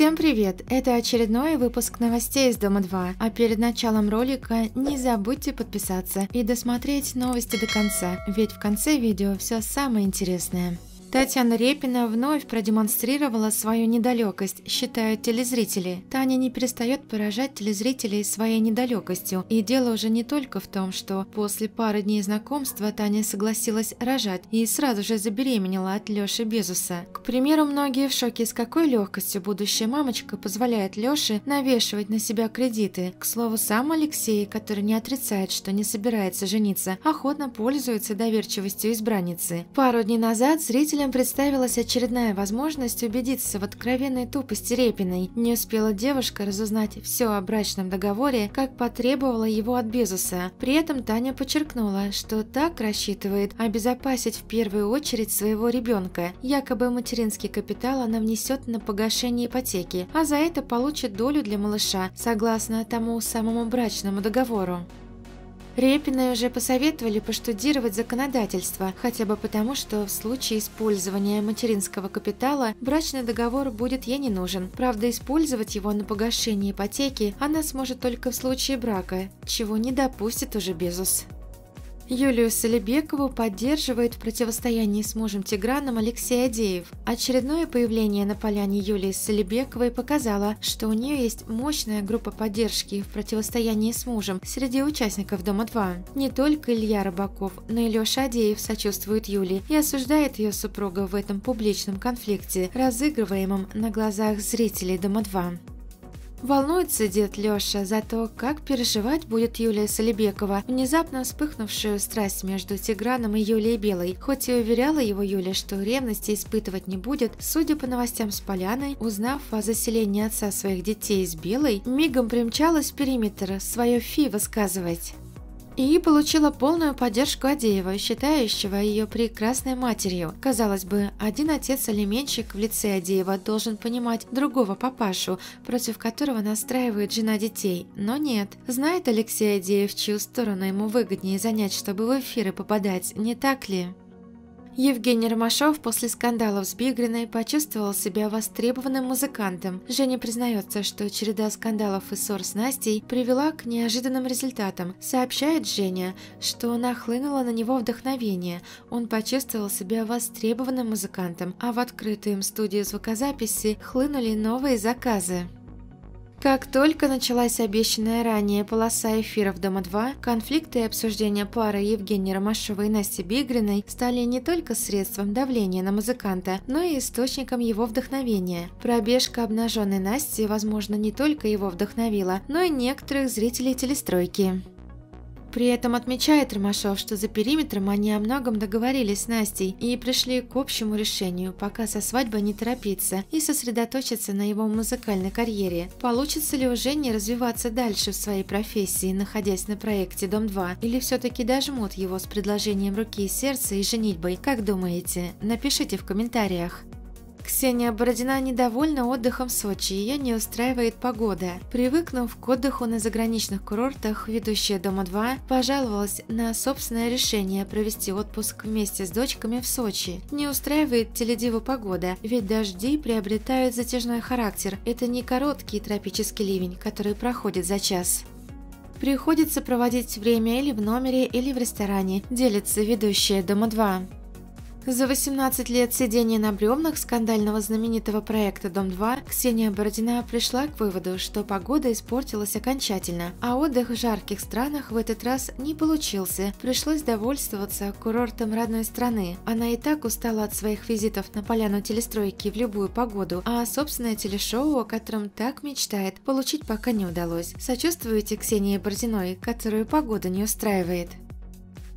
Всем привет! Это очередной выпуск новостей из Дома 2. А перед началом ролика не забудьте подписаться и досмотреть новости до конца, ведь в конце видео все самое интересное. Татьяна Репина вновь продемонстрировала свою недалекость, считают телезрители. Таня не перестает поражать телезрителей своей недалекостью. И дело уже не только в том, что после пары дней знакомства Таня согласилась рожать и сразу же забеременела от Лёши Безуса. К примеру, многие в шоке, с какой легкостью будущая мамочка позволяет Лёше навешивать на себя кредиты. К слову, сам Алексей, который не отрицает, что не собирается жениться, охотно пользуется доверчивостью избранницы. Пару дней назад зрители Читателям представилась очередная возможность убедиться в откровенной тупости Репиной. Не успела девушка разузнать все о брачном договоре, как потребовала его от Безуса. При этом Таня подчеркнула, что так рассчитывает обезопасить в первую очередь своего ребенка. Якобы материнский капитал она внесет на погашение ипотеки, а за это получит долю для малыша, согласно тому самому брачному договору. Репиной уже посоветовали поштудировать законодательство, хотя бы потому, что в случае использования материнского капитала брачный договор будет ей не нужен. Правда, использовать его на погашение ипотеки она сможет только в случае брака, чего не допустит уже Безос. Юлию Солебекову поддерживает в противостоянии с мужем Тиграном Алексей Адеев. Очередное появление на поляне Юлии Солебековой показало, что у нее есть мощная группа поддержки в противостоянии с мужем среди участников «Дома-2». Не только Илья Рыбаков, но и Леша Адеев сочувствует Юли и осуждает ее супруга в этом публичном конфликте, разыгрываемом на глазах зрителей «Дома-2». Волнуется дед Леша за то, как переживать будет Юлия Солибекова, внезапно вспыхнувшую страсть между Тиграном и Юлией Белой. Хоть и уверяла его Юля, что ревности испытывать не будет, судя по новостям с Поляной, узнав о заселении отца своих детей с Белой, мигом примчалась в периметр свое фи высказывать и получила полную поддержку Адеева, считающего ее прекрасной матерью. Казалось бы, один отец-алименщик в лице Адеева должен понимать другого папашу, против которого настраивает жена детей, но нет. Знает Алексей Адеев, чью сторону ему выгоднее занять, чтобы в эфиры попадать, не так ли? Евгений Ромашов после скандалов с Бигриной почувствовал себя востребованным музыкантом. Женя признается, что череда скандалов и ссор с Настей привела к неожиданным результатам. Сообщает Женя, что нахлынуло на него вдохновение. Он почувствовал себя востребованным музыкантом, а в открытую им студию звукозаписи хлынули новые заказы. Как только началась обещанная ранее полоса эфиров «Дома 2», конфликты и обсуждения пары Евгения Ромашова и Насти Бигриной стали не только средством давления на музыканта, но и источником его вдохновения. Пробежка обнаженной Насти, возможно, не только его вдохновила, но и некоторых зрителей телестройки. При этом отмечает Ромашов, что за периметром они о многом договорились с Настей и пришли к общему решению, пока со свадьбой не торопиться и сосредоточиться на его музыкальной карьере. Получится ли у Жени развиваться дальше в своей профессии, находясь на проекте «Дом-2», или все-таки дожмут его с предложением руки и сердца и женитьбой, как думаете? Напишите в комментариях. Ксения Бородина недовольна отдыхом в Сочи, ее не устраивает погода. Привыкнув к отдыху на заграничных курортах, ведущая «Дома-2» пожаловалась на собственное решение провести отпуск вместе с дочками в Сочи. Не устраивает теледиву погода, ведь дожди приобретают затяжной характер. Это не короткий тропический ливень, который проходит за час. Приходится проводить время или в номере, или в ресторане, делится ведущая «Дома-2». За 18 лет сидения на бревнах скандального знаменитого проекта «Дом-2» Ксения Бородина пришла к выводу, что погода испортилась окончательно, а отдых в жарких странах в этот раз не получился. Пришлось довольствоваться курортом родной страны. Она и так устала от своих визитов на поляну телестройки в любую погоду, а собственное телешоу, о котором так мечтает, получить пока не удалось. Сочувствуете Ксении Бородиной, которую погода не устраивает?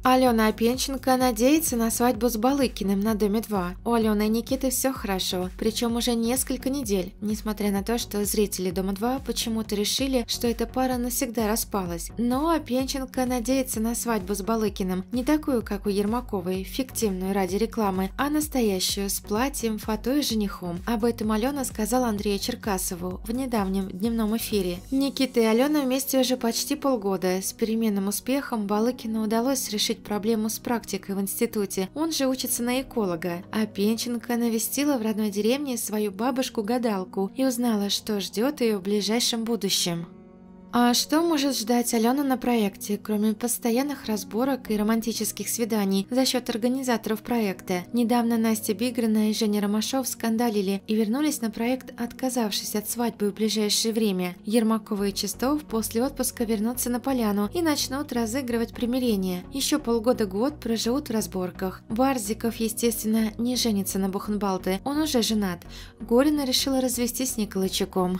Алена Опенченко надеется на свадьбу с Балыкиным на Доме 2. У Алены и Никиты все хорошо, причем уже несколько недель, несмотря на то, что зрители Дома 2 почему-то решили, что эта пара навсегда распалась. Но Опенченко надеется на свадьбу с Балыкиным, не такую, как у Ермаковой, фиктивную ради рекламы, а настоящую, с платьем, фото и женихом. Об этом Алена сказала Андрею Черкасову в недавнем дневном эфире. Никита и Алена вместе уже почти полгода. С переменным успехом Балыкину удалось решить решить проблему с практикой в институте, он же учится на эколога. А Пенченко навестила в родной деревне свою бабушку-гадалку и узнала, что ждет ее в ближайшем будущем. А что может ждать Алена на проекте, кроме постоянных разборок и романтических свиданий за счет организаторов проекта? Недавно Настя Бигрина и Женя Ромашов скандалили и вернулись на проект, отказавшись от свадьбы в ближайшее время. Ермакова и Чистов после отпуска вернутся на поляну и начнут разыгрывать примирение. Еще полгода-год проживут в разборках. Барзиков, естественно, не женится на Бухенбалте, он уже женат. Горина решила развестись с Николайчуком.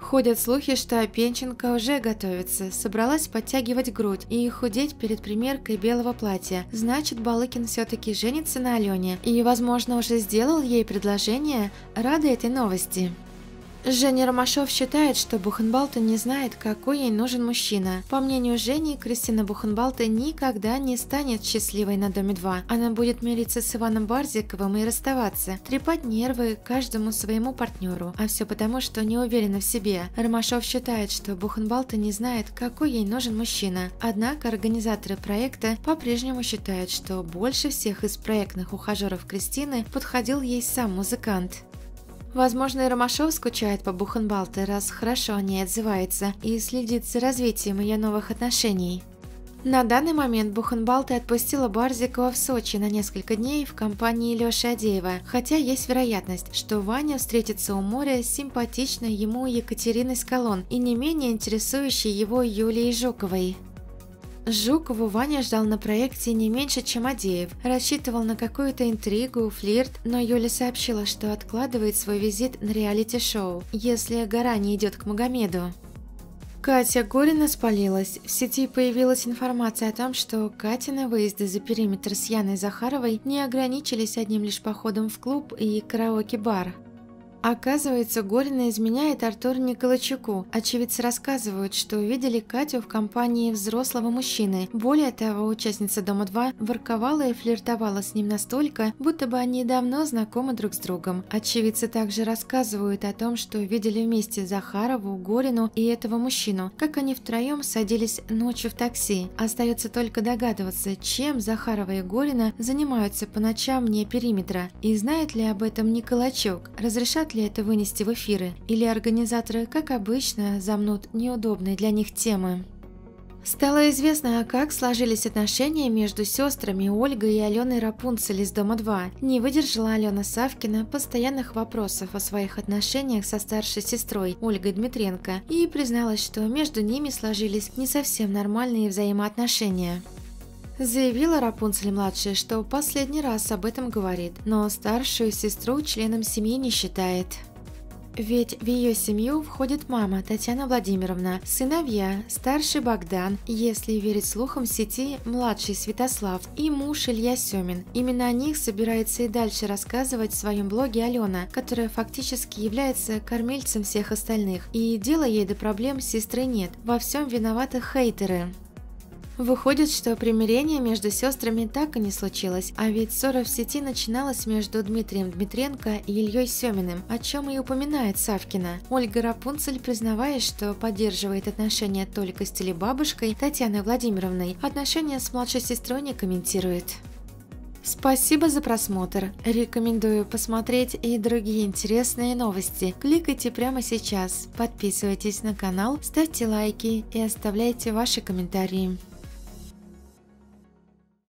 Ходят слухи, что Пенченко уже готовится, собралась подтягивать грудь и худеть перед примеркой белого платья. Значит, Балыкин все-таки женится на Алене и, возможно, уже сделал ей предложение, рада этой новости. Женя Ромашов считает, что Бухенбалта не знает, какой ей нужен мужчина. По мнению Жени, Кристина Бухенбалта никогда не станет счастливой на Доме 2. Она будет мириться с Иваном Барзиковым и расставаться, трепать нервы каждому своему партнеру. А все потому, что не уверена в себе. Ромашов считает, что Бухенбалта не знает, какой ей нужен мужчина. Однако организаторы проекта по-прежнему считают, что больше всех из проектных ухажеров Кристины подходил ей сам музыкант. Возможно, и Ромашов скучает по Бухенбалте, раз хорошо о ней отзывается и следит за развитием ее новых отношений. На данный момент Бухенбалта отпустила Барзикова в Сочи на несколько дней в компании Лёши Адеева, хотя есть вероятность, что Ваня встретится у моря с симпатичной ему Екатериной Скалон и не менее интересующей его Юлией Жуковой. Жукову Ваня ждал на проекте не меньше, чем Адеев. Рассчитывал на какую-то интригу, флирт, но Юля сообщила, что откладывает свой визит на реалити-шоу, если гора не идет к Магомеду. Катя Горина спалилась. В сети появилась информация о том, что Катины выезды за периметр с Яной Захаровой не ограничились одним лишь походом в клуб и караоке-бар. Оказывается, Горина изменяет Артур Николайчуку. Очевидцы рассказывают, что видели Катю в компании взрослого мужчины. Более того, участница «Дома-2» ворковала и флиртовала с ним настолько, будто бы они давно знакомы друг с другом. Очевидцы также рассказывают о том, что видели вместе Захарову, Горину и этого мужчину, как они втроем садились ночью в такси. Остается только догадываться, чем Захарова и Горина занимаются по ночам вне периметра. И знает ли об этом Николайчук? Разрешат Смогут ли это вынести в эфиры? Или организаторы, как обычно, замнут неудобные для них темы? Стало известно, как сложились отношения между сестрами Ольгой и Аленой Рапунцель из «Дома-2». Не выдержала Алена Савкина постоянных вопросов о своих отношениях со старшей сестрой Ольгой Дмитренко и призналась, что между ними сложились не совсем нормальные взаимоотношения. Заявила Рапунцель-младшая, что последний раз об этом говорит, но старшую сестру членом семьи не считает. Ведь в ее семью входит мама Татьяна Владимировна, сыновья, старший Богдан, если верить слухам сети, младший Святослав и муж Илья Семин. Именно о них собирается и дальше рассказывать в своем блоге Алена, которая фактически является кормильцем всех остальных. И дела ей до проблем сестры нет, во всем виноваты хейтеры. Выходит, что примирение между сестрами так и не случилось, а ведь ссора в сети начиналась между Дмитрием Дмитренко и Ильей Семиным, о чем и упоминает Савкина. Ольга Рапунцель, признаваясь, что поддерживает отношения только с телебабушкой Татьяной Владимировной, отношения с младшей сестрой не комментирует. Спасибо за просмотр. Рекомендую посмотреть и другие интересные новости. Кликайте прямо сейчас, подписывайтесь на канал, ставьте лайки и оставляйте ваши комментарии.